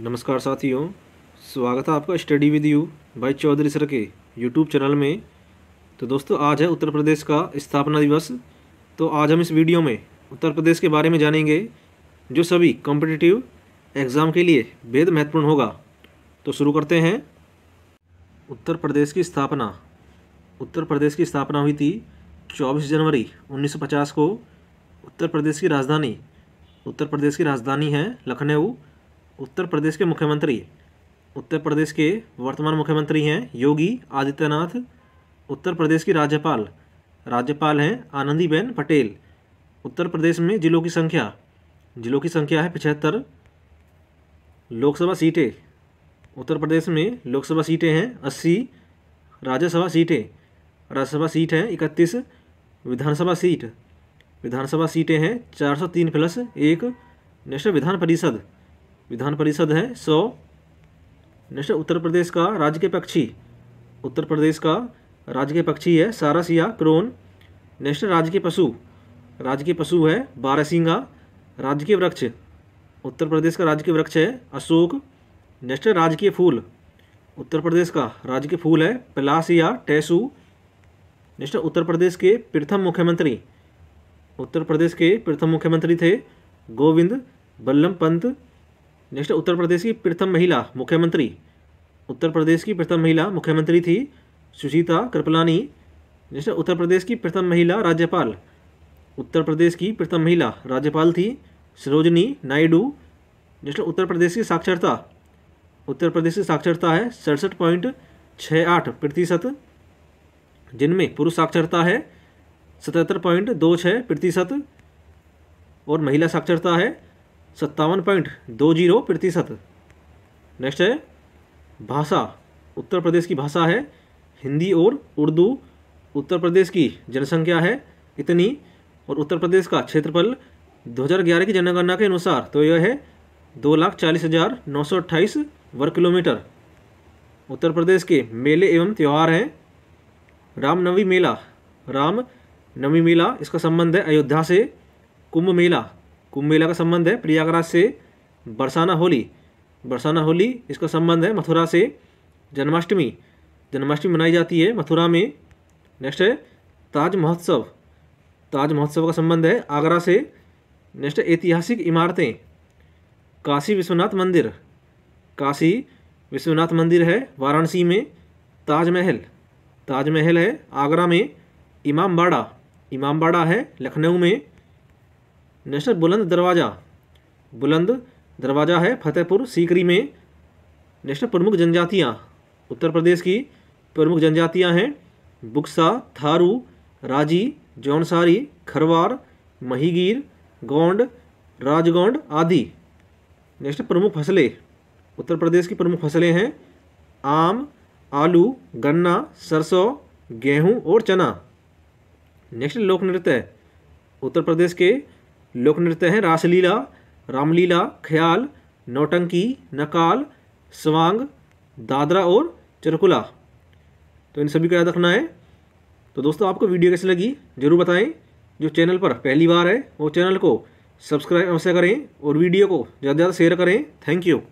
नमस्कार साथियों स्वागत है आपका स्टडी विद यू भाई चौधरी सर के यूट्यूब चैनल में तो दोस्तों आज है उत्तर प्रदेश का स्थापना दिवस तो आज हम इस वीडियो में उत्तर प्रदेश के बारे में जानेंगे जो सभी कॉम्पिटिटिव एग्ज़ाम के लिए बेहद महत्वपूर्ण होगा तो शुरू करते हैं उत्तर प्रदेश की स्थापना उत्तर प्रदेश की स्थापना हुई थी चौबीस जनवरी उन्नीस को उत्तर प्रदेश की राजधानी उत्तर प्रदेश की राजधानी है लखनऊ उत्तर प्रदेश के मुख्यमंत्री उत्तर प्रदेश के वर्तमान मुख्यमंत्री हैं योगी आदित्यनाथ उत्तर प्रदेश की राज्यपाल राज्यपाल हैं आनंदीबेन पटेल उत्तर प्रदेश में जिलों की संख्या जिलों की संख्या है पिछहत्तर लोकसभा सीटें उत्तर प्रदेश में लोकसभा सीटें हैं अस्सी राज्यसभा सीटें राज्यसभा सीट हैं इकतीस विधानसभा सीट विधानसभा सीटें हैं चार सौ तीन प्लस एक नेशनल विधान परिषद विधान परिषद है सौ नेक्स्ट उत्तर प्रदेश का राज्य के पक्षी उत्तर प्रदेश का राज्य के पक्षी है सारस या क्रोन नेक्स्ट राज्य के पशु राज्य के पशु है बारासिंगा राज्य के वृक्ष उत्तर प्रदेश का राज्य के वृक्ष है अशोक नेक्स्ट राजकीय फूल उत्तर प्रदेश का राज्य के फूल है पलास या टैसू नेक्स्ट उत्तर प्रदेश के प्रथम मुख्यमंत्री उत्तर प्रदेश के प्रथम मुख्यमंत्री थे गोविंद बल्लभ पंत नेक्स्ट उत्तर प्रदेश की प्रथम महिला मुख्यमंत्री उत्तर प्रदेश की प्रथम महिला मुख्यमंत्री थी सुचिता कृपलानी नेक्स्ट उत्तर प्रदेश की प्रथम महिला राज्यपाल उत्तर प्रदेश की प्रथम महिला राज्यपाल थी सरोजनी नायडू नेक्स्ट उत्तर प्रदेश की साक्षरता उत्तर प्रदेश की साक्षरता है सड़सठ पॉइंट छः आठ प्रतिशत जिनमें पुरुष साक्षरता है सतहत्तर पॉइंट दो छः प्रतिशत और महिला साक्षरता है सत्तावन पॉइंट दो जीरो प्रतिशत नेक्स्ट है भाषा उत्तर प्रदेश की भाषा है हिंदी और उर्दू उत्तर प्रदेश की जनसंख्या है इतनी और उत्तर प्रदेश का क्षेत्रफल 2011 की जनगणना के अनुसार तो यह है दो लाख चालीस हज़ार नौ सौ अट्ठाईस वर्ग किलोमीटर उत्तर प्रदेश के मेले एवं त्यौहार हैं रामनवमी मेला राम नवमी मेला इसका संबंध है अयोध्या से कुंभ मेला कुंभ मेला का संबंध है प्रयागराज से बरसाना होली बरसाना होली इसका संबंध है मथुरा से जन्माष्टमी जन्माष्टमी मनाई जाती है मथुरा में नेक्स्ट है ताज महोत्सव ताज महोत्सव का संबंध है आगरा से नेक्स्ट ऐतिहासिक इमारतें काशी विश्वनाथ मंदिर काशी विश्वनाथ मंदिर है वाराणसी में ताजमहल ताजमहल है आगरा में इमामबाड़ा इमामबाड़ा है लखनऊ में नेशनल बुलंद दरवाज़ा बुलंद दरवाज़ा है फतेहपुर सीकरी में नेशनल प्रमुख जनजातियाँ उत्तर प्रदेश की प्रमुख जनजातियाँ हैं बुक्सा थारू राजी जौनसारी खरवार महीगीर गोंड राजगौंड आदि नेशनल प्रमुख फसलें उत्तर प्रदेश की प्रमुख फसलें हैं आम आलू गन्ना सरसों गेहूं और चना नेक्स्ट लोक नृत्य उत्तर प्रदेश के लोक नृत्य हैं रासलीला रामलीला ख्याल नौटंकी नकाल स्वांग दादरा और चरकुला तो इन सभी का याद रखना है तो दोस्तों आपको वीडियो कैसी लगी ज़रूर बताएं जो चैनल पर पहली बार है वो चैनल को सब्सक्राइब अवश्य करें और वीडियो को ज़्यादा से ज़्यादा शेयर करें थैंक यू